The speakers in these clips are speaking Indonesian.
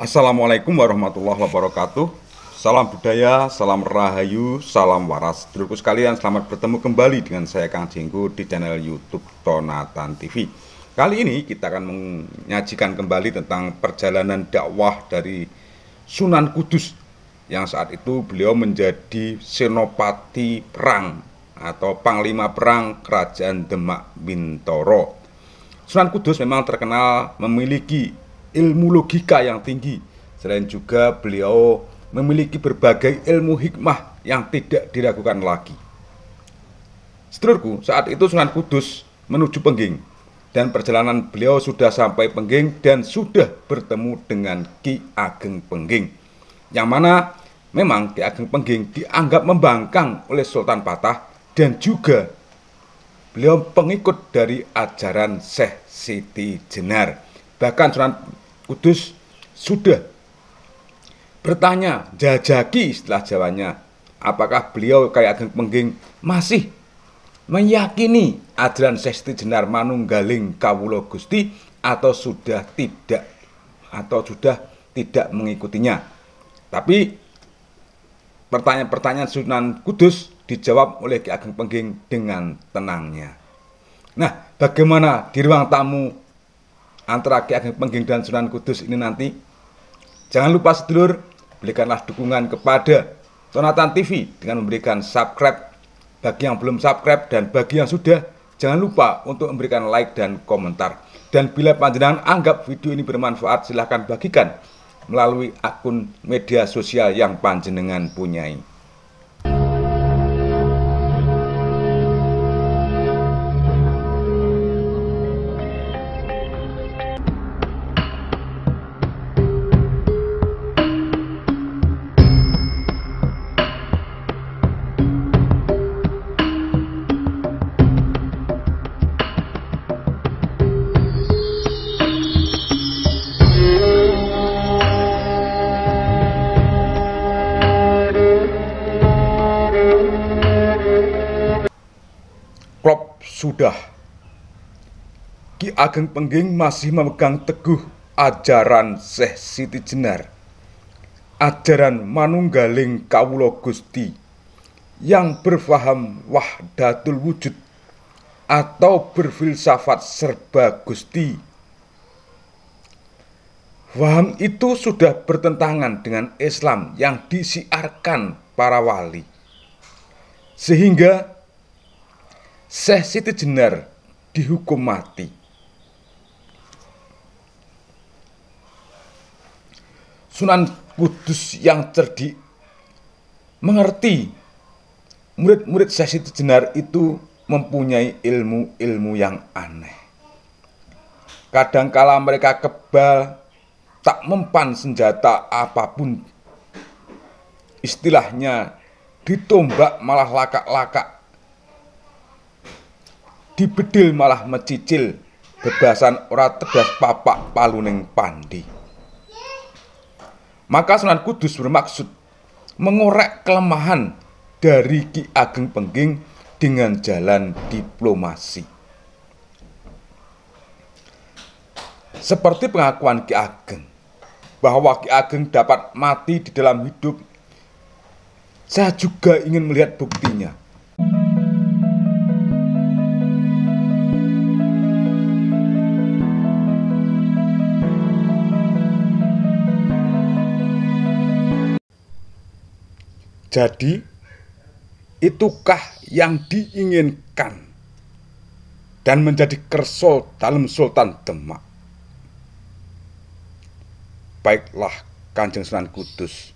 Assalamualaikum warahmatullahi wabarakatuh. Salam budaya, salam rahayu, salam waras. Terus sekalian, selamat bertemu kembali dengan saya Kang Jenggo di channel YouTube Tonatan TV. Kali ini kita akan menyajikan kembali tentang perjalanan dakwah dari Sunan Kudus yang saat itu beliau menjadi senopati perang atau panglima perang kerajaan Demak Bintoro. Sunan Kudus memang terkenal memiliki ilmu logika yang tinggi. Selain juga beliau memiliki berbagai ilmu hikmah yang tidak diragukan lagi. Sedulurku, saat itu Sunan Kudus menuju Pengging dan perjalanan beliau sudah sampai Pengging dan sudah bertemu dengan Ki Ageng Pengging. Yang mana memang Ki Ageng Pengging dianggap membangkang oleh Sultan Patah dan juga beliau pengikut dari ajaran Syekh Siti Jenar. Bahkan Sunan Kudus sudah bertanya jajaki setelah jawabnya apakah beliau kayak Ageng Pengging masih meyakini ajaran Sesti Jenar Manunggaling Kawulo Gusti atau sudah tidak atau sudah tidak mengikutinya. Tapi pertanyaan-pertanyaan Sunan Kudus dijawab oleh Ki Ageng Pengging dengan tenangnya. Nah, bagaimana di ruang tamu antara Ki Ageng Pengging dan Sunan Kudus ini nanti. Jangan lupa sedulur, berikanlah dukungan kepada Tonatan TV dengan memberikan subscribe bagi yang belum subscribe dan bagi yang sudah jangan lupa untuk memberikan like dan komentar. Dan bila panjenengan anggap video ini bermanfaat silahkan bagikan melalui akun media sosial yang panjenengan punyai. Sudah. Ki Ageng Pengging masih memegang teguh ajaran Syekh Siti Jenar. Ajaran manunggaling kawula Gusti yang berfaham wahdatul wujud atau berfilsafat serba Gusti. Waham itu sudah bertentangan dengan Islam yang disiarkan para wali. Sehingga Syekh Siti Jenar dihukum mati. Sunan Kudus yang cerdik mengerti murid-murid Syekh Siti Jenar itu mempunyai ilmu-ilmu yang aneh. Kadangkala mereka kebal tak mempan senjata apapun. Istilahnya ditombak malah lakak-lakak dibedil malah mecicil bebasan ora tegas papak paluning pandi maka Sunan Kudus bermaksud mengorek kelemahan dari Ki Ageng Pengging dengan jalan diplomasi seperti pengakuan Ki Ageng bahwa Ki Ageng dapat mati di dalam hidup saya juga ingin melihat buktinya Jadi, itukah yang diinginkan dan menjadi kerso dalam Sultan Demak. Baiklah, Kanjeng Sunan Kudus.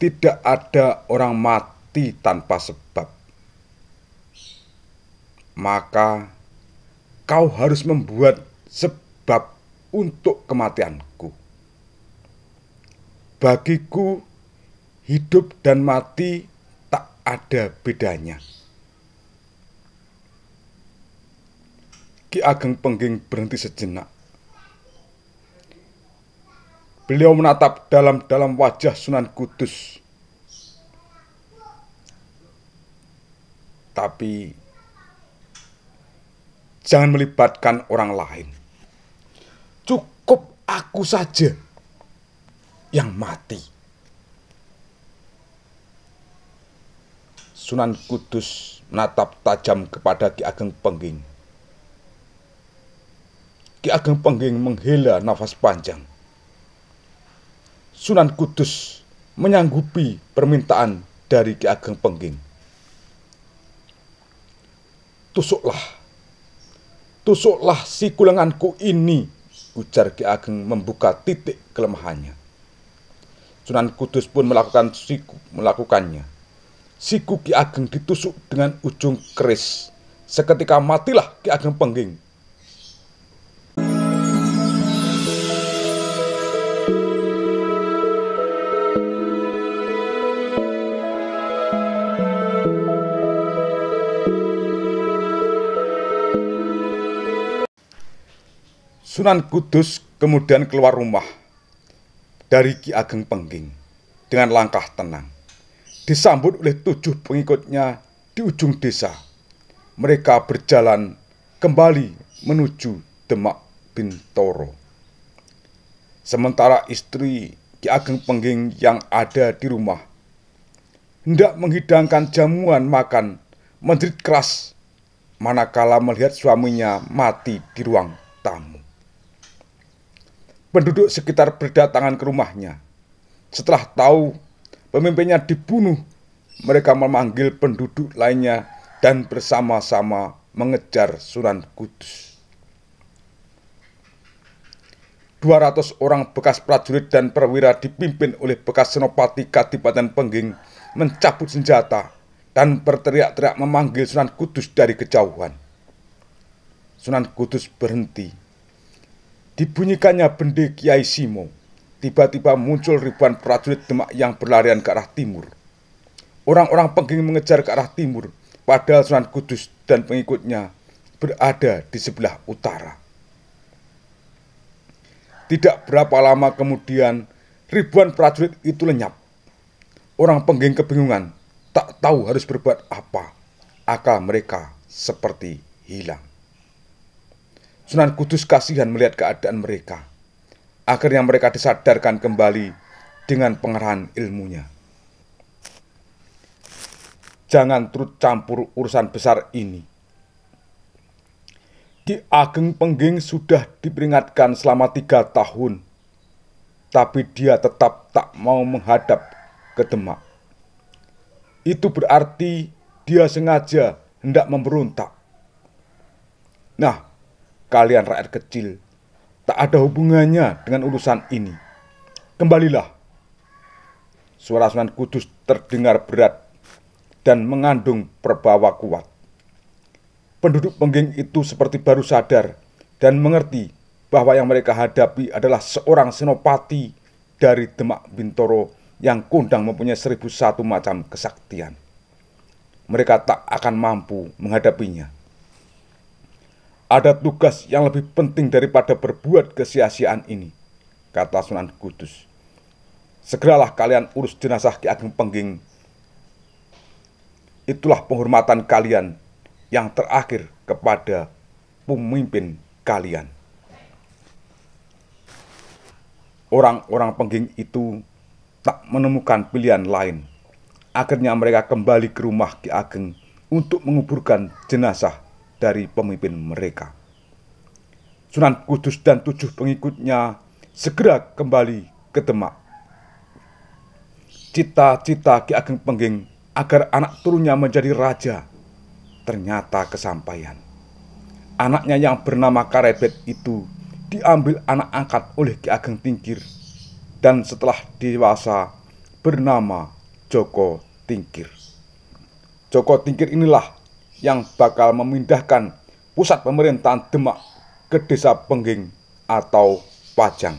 Tidak ada orang mati tanpa sebab. Maka kau harus membuat sebab untuk kematianku. Bagiku, hidup dan mati tak ada bedanya. Ki Ageng Pengging berhenti sejenak. Beliau menatap dalam-dalam wajah Sunan Kudus. Tapi jangan melibatkan orang lain. Cukup aku saja yang mati. Sunan Kudus menatap tajam kepada Ki Ageng Pengging. Ki Ageng Pengging menghela nafas panjang. Sunan Kudus menyanggupi permintaan dari Ki Ageng Pengging. Tusuklah, tusuklah si kulenganku ini, ujar Ki Ageng membuka titik kelemahannya. Sunan Kudus pun melakukan siku, melakukannya siku Ki Ageng ditusuk dengan ujung keris. Seketika matilah Ki Ageng Pengging. Sunan Kudus kemudian keluar rumah dari Ki Ageng Pengging dengan langkah tenang disambut oleh tujuh pengikutnya di ujung desa. Mereka berjalan kembali menuju Demak Bintoro. Sementara istri Ki Ageng Pengging yang ada di rumah hendak menghidangkan jamuan makan menjerit keras manakala melihat suaminya mati di ruang tamu. Penduduk sekitar berdatangan ke rumahnya. Setelah tahu pemimpinnya dibunuh, mereka memanggil penduduk lainnya dan bersama-sama mengejar Sunan Kudus. 200 orang bekas prajurit dan perwira dipimpin oleh bekas senopati Kadipaten Pengging mencabut senjata dan berteriak-teriak memanggil Sunan Kudus dari kejauhan. Sunan Kudus berhenti. Dibunyikannya pendek Kiai Simo. Tiba-tiba muncul ribuan prajurit Demak yang berlarian ke arah timur. Orang-orang pengging mengejar ke arah timur, padahal Sunan Kudus dan pengikutnya berada di sebelah utara. Tidak berapa lama kemudian, ribuan prajurit itu lenyap. Orang pengging kebingungan, tak tahu harus berbuat apa. Akal mereka seperti hilang. Sunan Kudus kasihan melihat keadaan mereka. Akhirnya mereka disadarkan kembali dengan pengerahan ilmunya. Jangan turut campur urusan besar ini. Di Ageng Pengging sudah diperingatkan selama tiga tahun, tapi dia tetap tak mau menghadap ke Demak. Itu berarti dia sengaja hendak memberontak. Nah, kalian rakyat kecil tak ada hubungannya dengan urusan ini. Kembalilah. Suara Sunan Kudus terdengar berat dan mengandung perbawa kuat. Penduduk pengging itu seperti baru sadar dan mengerti bahwa yang mereka hadapi adalah seorang senopati dari Demak Bintoro yang kundang mempunyai seribu satu macam kesaktian. Mereka tak akan mampu menghadapinya. Ada tugas yang lebih penting daripada berbuat kesia-siaan ini, kata Sunan Kudus. Segeralah kalian urus jenazah Ki Ageng Pengging. Itulah penghormatan kalian yang terakhir kepada pemimpin kalian. Orang-orang pengging itu tak menemukan pilihan lain. Akhirnya mereka kembali ke rumah Ki Ageng untuk menguburkan jenazah dari pemimpin mereka. Sunan Kudus dan tujuh pengikutnya segera kembali ke Demak. Cita-cita Ki Ageng Pengging agar anak turunnya menjadi raja ternyata kesampaian. Anaknya yang bernama Karebet itu diambil anak angkat oleh Ki Ageng Tingkir dan setelah dewasa bernama Joko Tingkir. Joko Tingkir inilah yang bakal memindahkan pusat pemerintahan Demak ke desa Pengging atau Pajang.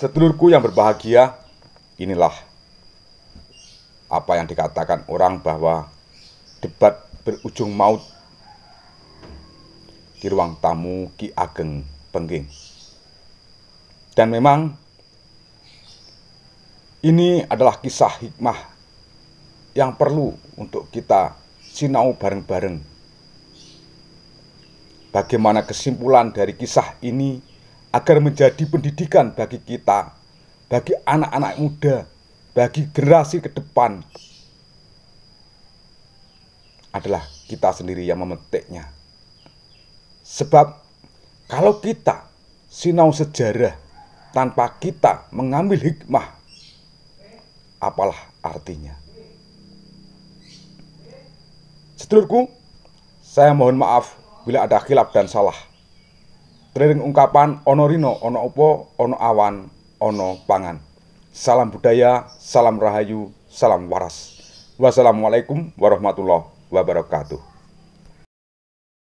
Sedulurku yang berbahagia, inilah apa yang dikatakan orang bahwa debat berujung maut di ruang tamu Ki Ageng Pengging. Dan memang ini adalah kisah hikmah yang perlu untuk kita sinau bareng-bareng. Bagaimana kesimpulan dari kisah ini agar menjadi pendidikan bagi kita, bagi anak-anak muda bagi generasi ke depan adalah kita sendiri yang memetiknya. Sebab kalau kita sinau sejarah tanpa kita mengambil hikmah, apalah artinya? Sedulurku, saya mohon maaf bila ada khilaf dan salah. Trading ungkapan ono rino, ono opo, ono awan, ono pangan. Salam budaya, salam rahayu, salam waras. Wassalamualaikum warahmatullahi wabarakatuh.